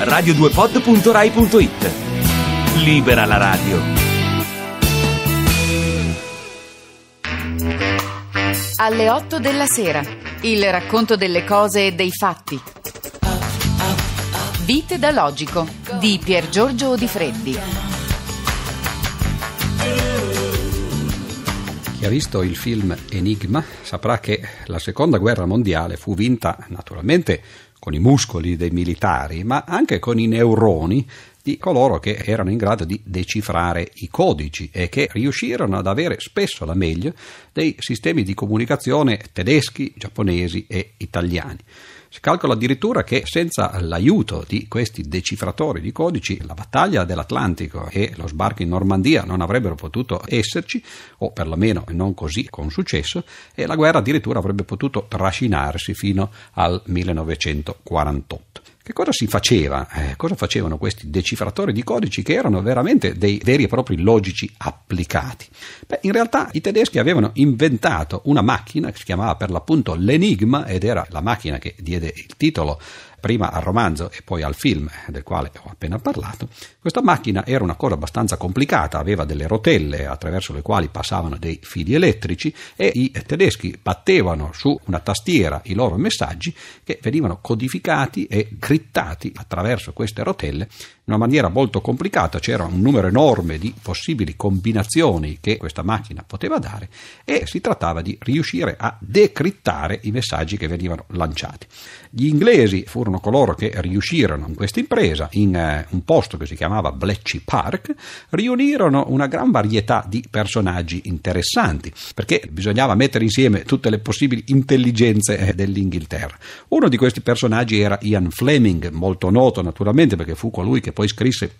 radio2pod.rai.it. Libera la radio. Alle 8 della sera, il racconto delle cose e dei fatti. Vite da logico di Pier Giorgio Di Chi ha visto il film Enigma saprà che la seconda guerra mondiale fu vinta naturalmente con i muscoli dei militari, ma anche con i neuroni di coloro che erano in grado di decifrare i codici e che riuscirono ad avere spesso la meglio dei sistemi di comunicazione tedeschi, giapponesi e italiani. Si calcola addirittura che senza l'aiuto di questi decifratori di codici la battaglia dell'Atlantico e lo sbarco in Normandia non avrebbero potuto esserci, o perlomeno non così con successo, e la guerra addirittura avrebbe potuto trascinarsi fino al 1948. Che cosa si faceva? Eh, cosa facevano questi decifratori di codici che erano veramente dei veri e propri logici applicati? Beh, in realtà i tedeschi avevano inventato una macchina che si chiamava per l'appunto l'Enigma ed era la macchina che diede il titolo prima al romanzo e poi al film del quale ho appena parlato, questa macchina era una cosa abbastanza complicata, aveva delle rotelle attraverso le quali passavano dei fili elettrici e i tedeschi battevano su una tastiera i loro messaggi che venivano codificati e crittati attraverso queste rotelle una maniera molto complicata, c'era un numero enorme di possibili combinazioni che questa macchina poteva dare e si trattava di riuscire a decrittare i messaggi che venivano lanciati. Gli inglesi furono coloro che riuscirono in questa impresa, in eh, un posto che si chiamava Bletchley Park, riunirono una gran varietà di personaggi interessanti, perché bisognava mettere insieme tutte le possibili intelligenze eh, dell'Inghilterra. Uno di questi personaggi era Ian Fleming, molto noto naturalmente perché fu colui che poi scrisse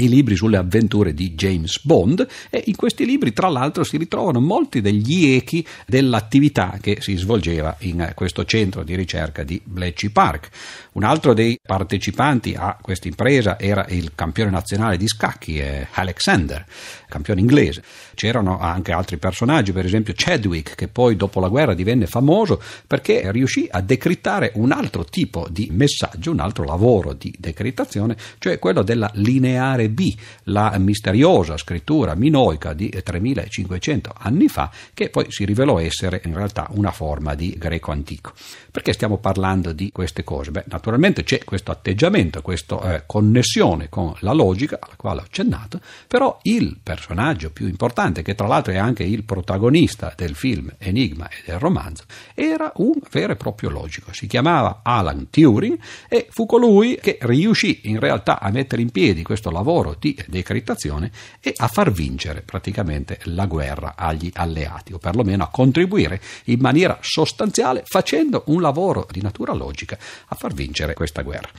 i libri sulle avventure di James Bond e in questi libri tra l'altro si ritrovano molti degli echi dell'attività che si svolgeva in questo centro di ricerca di Bletchley Park. Un altro dei partecipanti a questa impresa era il campione nazionale di scacchi eh, Alexander, campione inglese c'erano anche altri personaggi, per esempio Chadwick, che poi dopo la guerra divenne famoso perché riuscì a decrittare un altro tipo di messaggio, un altro lavoro di decrittazione, cioè quello della lineare B, la misteriosa scrittura minoica di 3500 anni fa, che poi si rivelò essere in realtà una forma di greco antico. Perché stiamo parlando di queste cose? Beh, naturalmente c'è questo atteggiamento, questa eh, connessione con la logica alla quale ho accennato, però il personaggio più importante cantante, che tra l'altro è anche il protagonista del film Enigma e del romanzo, era un vero e proprio logico. Si chiamava Alan Turing e fu colui che riuscì in realtà a mettere in piedi questo lavoro di decrittazione e a far vincere praticamente la guerra agli alleati, o perlomeno a contribuire in maniera sostanziale facendo un lavoro di natura logica a far vincere questa guerra.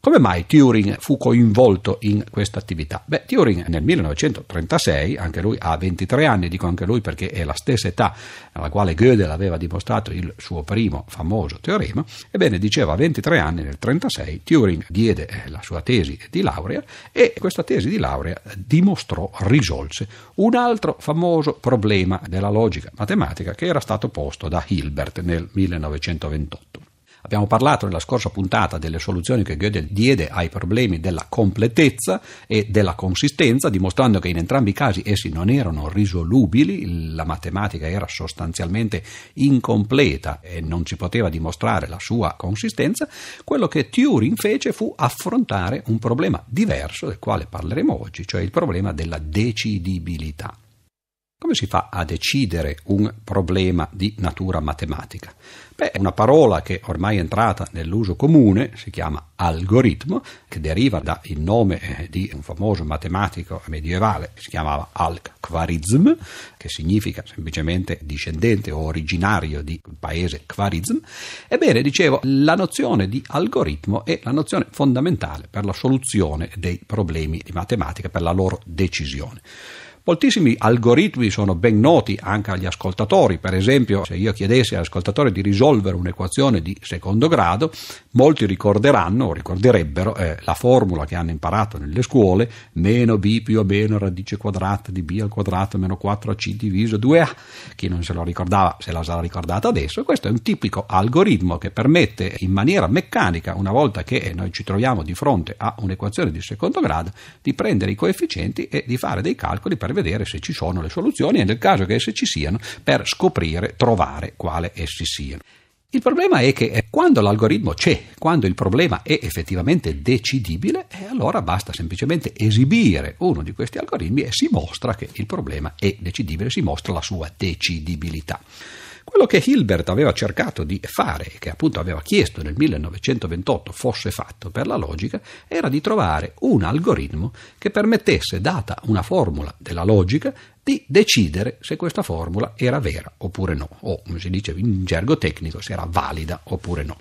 Come mai Turing fu coinvolto in questa attività? Beh, Turing nel 1936, anche lui ha 23 anni, dico anche lui perché è la stessa età alla quale Goethe aveva dimostrato il suo primo famoso teorema, ebbene diceva a 23 anni nel 1936 Turing diede eh, la sua tesi di laurea e questa tesi di laurea dimostrò, risolse un altro famoso problema della logica matematica che era stato posto da Hilbert nel 1928. Abbiamo parlato nella scorsa puntata delle soluzioni che Gödel diede ai problemi della completezza e della consistenza, dimostrando che in entrambi i casi essi non erano risolubili, la matematica era sostanzialmente incompleta e non si poteva dimostrare la sua consistenza. Quello che Turing fece fu affrontare un problema diverso del quale parleremo oggi, cioè il problema della decidibilità. Come si fa a decidere un problema di natura matematica? Beh, una parola che ormai è entrata nell'uso comune si chiama algoritmo, che deriva dal nome eh, di un famoso matematico medievale si chiamava Al-Khwarizm, che significa semplicemente discendente o originario di un paese Khwarizm. Ebbene, dicevo, la nozione di algoritmo è la nozione fondamentale per la soluzione dei problemi di matematica, per la loro decisione. Moltissimi algoritmi sono ben noti anche agli ascoltatori, per esempio se io chiedessi all'ascoltatore di risolvere un'equazione di secondo grado, molti ricorderanno o ricorderebbero eh, la formula che hanno imparato nelle scuole, meno b più o meno radice quadrata di b al quadrato meno 4c diviso 2a, chi non se lo ricordava se la sarà ricordata adesso, questo è un tipico algoritmo che permette in maniera meccanica, una volta che noi ci troviamo di fronte a un'equazione di secondo grado, di prendere i coefficienti e di fare dei calcoli per vedere vedere se ci sono le soluzioni e nel caso che esse ci siano per scoprire, trovare quale essi siano. Il problema è che eh, quando l'algoritmo c'è, quando il problema è effettivamente decidibile, eh, allora basta semplicemente esibire uno di questi algoritmi e si mostra che il problema è decidibile, si mostra la sua decidibilità. Quello che Hilbert aveva cercato di fare che appunto aveva chiesto nel 1928 fosse fatto per la logica era di trovare un algoritmo che permettesse, data una formula della logica, di decidere se questa formula era vera oppure no, o come si dice in gergo tecnico se era valida oppure no.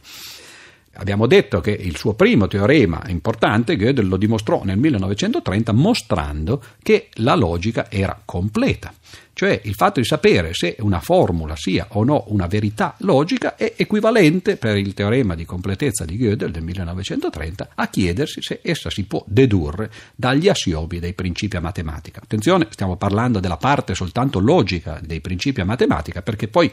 Abbiamo detto che il suo primo teorema importante, Gödel lo dimostrò nel 1930 mostrando che la logica era completa. Cioè il fatto di sapere se una formula sia o no una verità logica è equivalente per il teorema di completezza di Gödel del 1930 a chiedersi se essa si può dedurre dagli assiomi dei principi a matematica. Attenzione, stiamo parlando della parte soltanto logica dei principi a matematica perché poi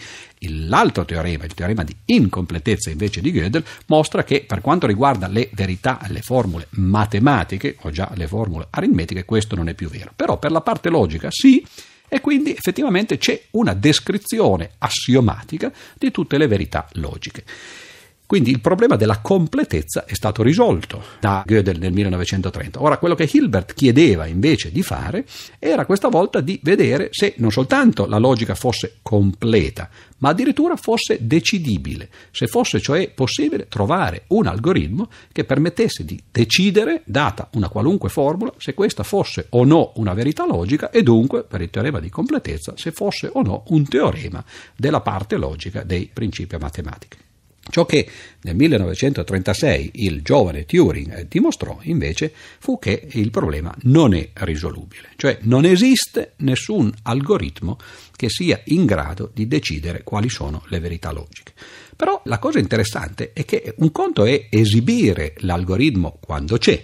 l'altro teorema, il teorema di incompletezza invece di Gödel, mostra che per quanto riguarda le verità, le formule matematiche o già le formule aritmetiche, questo non è più vero. Però per la parte logica sì, e quindi effettivamente c'è una descrizione assiomatica di tutte le verità logiche. Quindi il problema della completezza è stato risolto da Gödel nel 1930. Ora, quello che Hilbert chiedeva invece di fare era questa volta di vedere se non soltanto la logica fosse completa, ma addirittura fosse decidibile, se fosse cioè possibile trovare un algoritmo che permettesse di decidere, data una qualunque formula, se questa fosse o no una verità logica e dunque, per il teorema di completezza, se fosse o no un teorema della parte logica dei principi a matematica. Ciò che nel 1936 il giovane Turing eh, dimostrò invece fu che il problema non è risolubile, cioè non esiste nessun algoritmo che sia in grado di decidere quali sono le verità logiche. Però la cosa interessante è che un conto è esibire l'algoritmo quando c'è,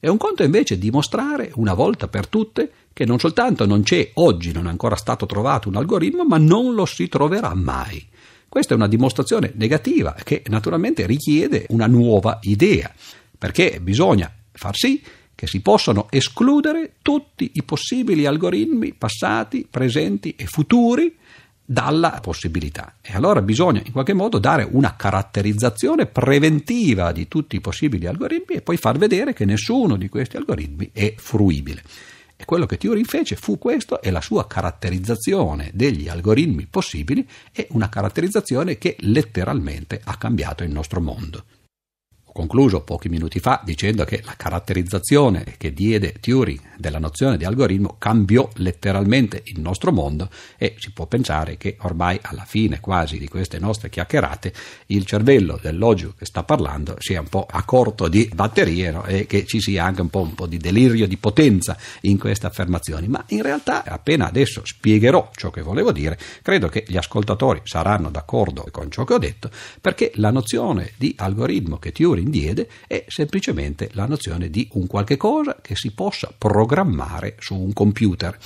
e un conto è invece dimostrare una volta per tutte che non soltanto non c'è oggi, non è ancora stato trovato un algoritmo, ma non lo si troverà mai. Questa è una dimostrazione negativa che naturalmente richiede una nuova idea, perché bisogna far sì che si possano escludere tutti i possibili algoritmi passati, presenti e futuri dalla possibilità. E allora bisogna in qualche modo dare una caratterizzazione preventiva di tutti i possibili algoritmi e poi far vedere che nessuno di questi algoritmi è fruibile. E quello che Turing fece fu questo e la sua caratterizzazione degli algoritmi possibili è una caratterizzazione che letteralmente ha cambiato il nostro mondo concluso pochi minuti fa dicendo che la caratterizzazione che diede Turing della nozione di algoritmo cambiò letteralmente il nostro mondo e si può pensare che ormai alla fine quasi di queste nostre chiacchierate il cervello dell'oggi che sta parlando sia un po' a corto di batterie no? e che ci sia anche un po', un po' di delirio di potenza in queste affermazioni, ma in realtà appena adesso spiegherò ciò che volevo dire, credo che gli ascoltatori saranno d'accordo con ciò che ho detto perché la nozione di algoritmo che Turing diede è semplicemente la nozione di un qualche cosa che si possa programmare su un computer.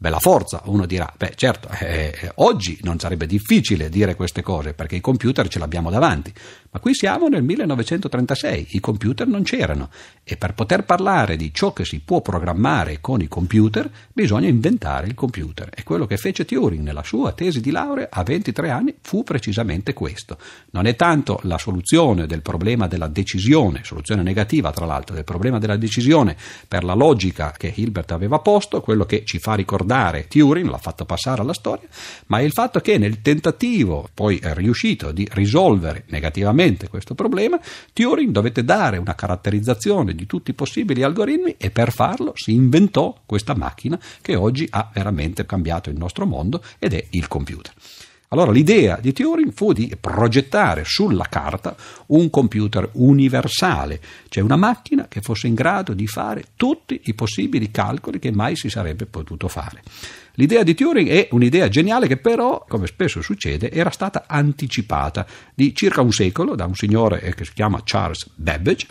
Bella forza, uno dirà, beh certo, eh, eh, oggi non sarebbe difficile dire queste cose perché i computer ce l'abbiamo davanti, ma qui siamo nel 1936, i computer non c'erano e per poter parlare di ciò che si può programmare con i computer bisogna inventare il computer. E quello che fece Turing nella sua tesi di laurea a 23 anni fu precisamente questo. Non è tanto la soluzione del problema della decisione, soluzione negativa tra l'altro, del problema della decisione per la logica che Hilbert aveva posto, quello che ci fa ricordare Turing, l'ha fatto passare alla storia, ma è il fatto che nel tentativo poi è riuscito di risolvere negativamente seriamente questo problema, Turing dovette dare una caratterizzazione di tutti i possibili algoritmi e per farlo si inventò questa macchina che oggi ha veramente cambiato il nostro mondo ed è il computer. Allora l'idea di Turing fu di progettare sulla carta un computer universale, cioè una macchina che fosse in grado di fare tutti i possibili calcoli che mai si sarebbe potuto fare. L'idea di Turing è un'idea geniale che però, come spesso succede, era stata anticipata di circa un secolo da un signore eh, che si chiama Charles Babbage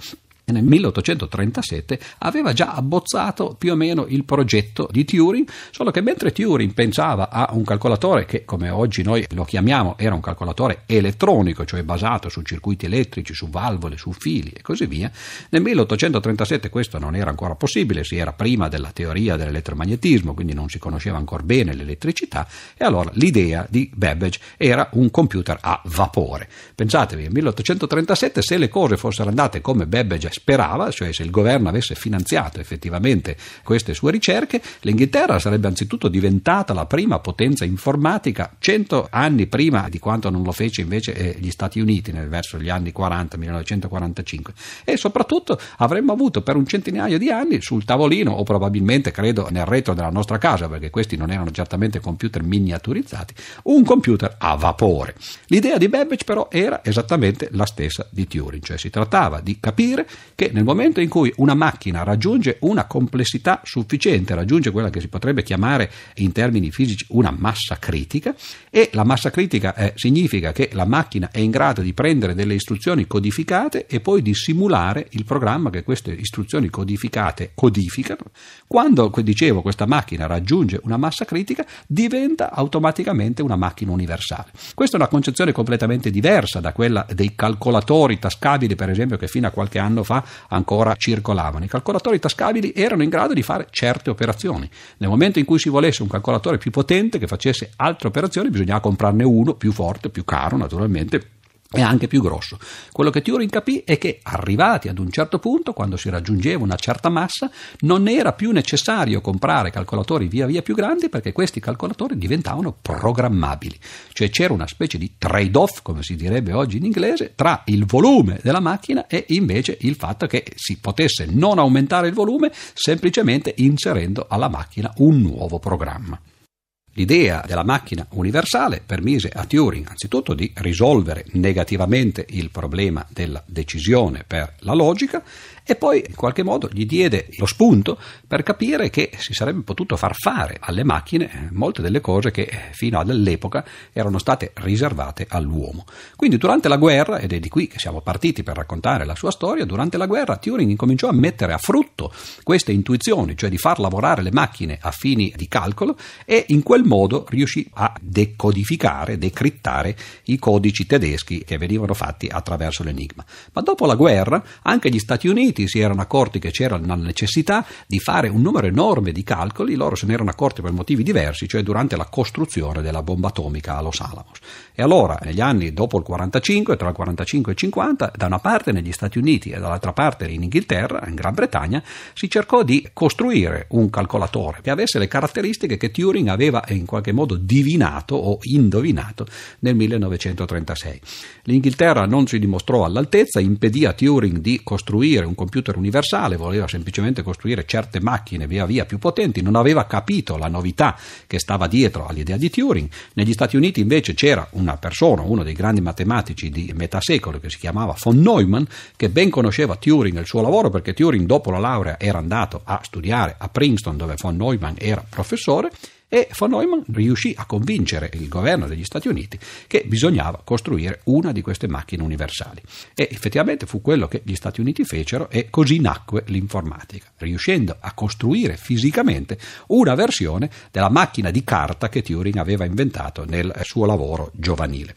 nel 1837 aveva già abbozzato più o meno il progetto di Turing, solo che mentre Turing pensava a un calcolatore che come oggi noi lo chiamiamo era un calcolatore elettronico, cioè basato su circuiti elettrici, su valvole, su fili e così via, nel 1837 questo non era ancora possibile, si era prima della teoria dell'elettromagnetismo, quindi non si conosceva ancora bene l'elettricità e allora l'idea di Babbage era un computer a vapore. Pensatevi, nel 1837 se le cose fossero andate come Babbage sperava, cioè se il governo avesse finanziato effettivamente queste sue ricerche, l'Inghilterra sarebbe anzitutto diventata la prima potenza informatica cento anni prima di quanto non lo fece invece eh, gli Stati Uniti nel verso gli anni 40, 1945 e soprattutto avremmo avuto per un centinaio di anni sul tavolino o probabilmente credo nel retro della nostra casa perché questi non erano certamente computer miniaturizzati, un computer a vapore. L'idea di Babbage però era esattamente la stessa di Turing, cioè si trattava di capire che nel momento in cui una macchina raggiunge una complessità sufficiente, raggiunge quella che si potrebbe chiamare in termini fisici una massa critica e la massa critica eh, significa che la macchina è in grado di prendere delle istruzioni codificate e poi di simulare il programma che queste istruzioni codificate codificano. Quando, dicevo, questa macchina raggiunge una massa critica, diventa automaticamente una macchina universale. Questa è una concezione completamente diversa da quella dei calcolatori tascabili, per esempio, che fino a qualche anno fa ancora circolavano. I calcolatori tascabili erano in grado di fare certe operazioni. Nel momento in cui si volesse un calcolatore più potente che facesse altre operazioni, bisognava comprarne uno più forte, più caro naturalmente, e anche più grosso. Quello che Turing capì è che arrivati ad un certo punto, quando si raggiungeva una certa massa, non era più necessario comprare calcolatori via via più grandi perché questi calcolatori diventavano programmabili, cioè c'era una specie di trade-off, come si direbbe oggi in inglese, tra il volume della macchina e invece il fatto che si potesse non aumentare il volume semplicemente inserendo alla macchina un nuovo programma. L'idea della macchina universale permise a Turing anzitutto di risolvere negativamente il problema della decisione per la logica e poi in qualche modo gli diede lo spunto per capire che si sarebbe potuto far fare alle macchine eh, molte delle cose che eh, fino all'epoca erano state riservate all'uomo. Quindi durante la guerra, ed è di qui che siamo partiti per raccontare la sua storia, durante la guerra Turing incominciò a mettere a frutto queste intuizioni, cioè di far lavorare le macchine a fini di calcolo e in quel modo riuscì a decodificare, decrittare i codici tedeschi che venivano fatti attraverso l'enigma. Ma dopo la guerra anche gli Stati Uniti Uniti si erano accorti che c'era la necessità di fare un numero enorme di calcoli, loro se ne erano accorti per motivi diversi, cioè durante la costruzione della bomba atomica a Los Alamos. E allora, negli anni dopo il 45, tra il 45 e il 50, da una parte negli Stati Uniti e dall'altra parte in Inghilterra, in Gran Bretagna, si cercò di costruire un calcolatore che avesse le caratteristiche che Turing aveva in qualche modo divinato o indovinato nel 1936. L'Inghilterra non si dimostrò all'altezza, impedì a Turing di costruire un computer computer universale, voleva semplicemente costruire certe macchine via via più potenti, non aveva capito la novità che stava dietro all'idea di Turing. Negli Stati Uniti invece c'era una persona, uno dei grandi matematici di metà secolo che si chiamava von Neumann, che ben conosceva Turing e il suo lavoro perché Turing dopo la laurea era andato a studiare a Princeton dove von Neumann era professore e von Neumann riuscì a convincere il governo degli Stati Uniti che bisognava costruire una di queste macchine universali. E effettivamente fu quello che gli Stati Uniti fecero e così nacque l'informatica, riuscendo a costruire fisicamente una versione della macchina di carta che Turing aveva inventato nel suo lavoro giovanile.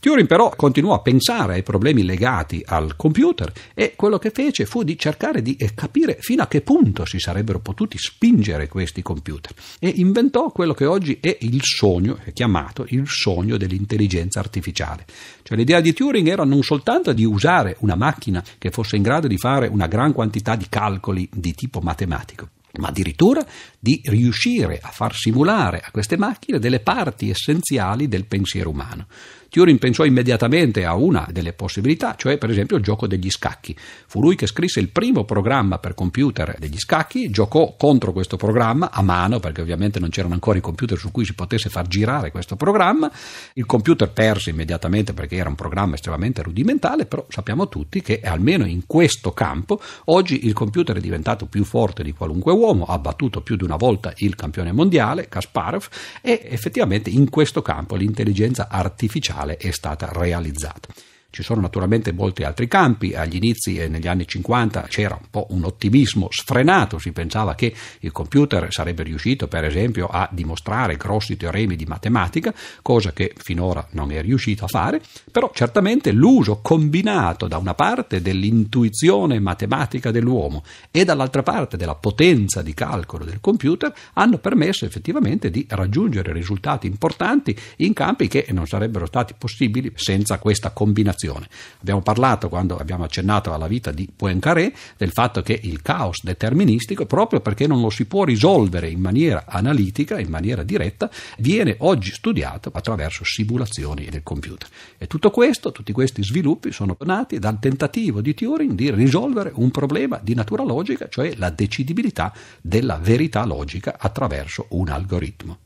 Turing però continuò a pensare ai problemi legati al computer e quello che fece fu di cercare di eh, capire fino a che punto si sarebbero potuti spingere questi computer e inventò quello che oggi è il sogno, è chiamato il sogno dell'intelligenza artificiale. Cioè l'idea di Turing era non soltanto di usare una macchina che fosse in grado di fare una gran quantità di calcoli di tipo matematico, ma addirittura di riuscire a far simulare a queste macchine delle parti essenziali del pensiero umano. Turing pensò immediatamente a una delle possibilità, cioè per esempio il gioco degli scacchi. Fu lui che scrisse il primo programma per computer degli scacchi, giocò contro questo programma a mano, perché ovviamente non c'erano ancora i computer su cui si potesse far girare questo programma. Il computer perse immediatamente perché era un programma estremamente rudimentale, però sappiamo tutti che almeno in questo campo oggi il computer è diventato più forte di qualunque uomo, ha battuto più di una volta il campione mondiale, Kasparov, e effettivamente in questo campo l'intelligenza artificiale digitale è stata realizzata. Ci sono naturalmente molti altri campi, agli inizi e eh, negli anni 50 c'era un po' un ottimismo sfrenato, si pensava che il computer sarebbe riuscito per esempio a dimostrare grossi teoremi di matematica, cosa che finora non è riuscito a fare, però certamente l'uso combinato da una parte dell'intuizione matematica dell'uomo e dall'altra parte della potenza di calcolo del computer hanno permesso effettivamente di raggiungere risultati importanti in campi che non sarebbero stati possibili senza questa combinazione situazione. Abbiamo parlato, quando abbiamo accennato alla vita di Poincaré, del fatto che il caos deterministico, proprio perché non lo si può risolvere in maniera analitica, in maniera diretta, viene oggi studiato attraverso simulazioni del computer. E tutto questo, tutti questi sviluppi sono nati dal tentativo di Turing di risolvere un problema di natura logica, cioè la decidibilità della verità logica attraverso un algoritmo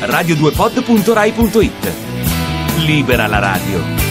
radio2pod.rai.it libera la radio.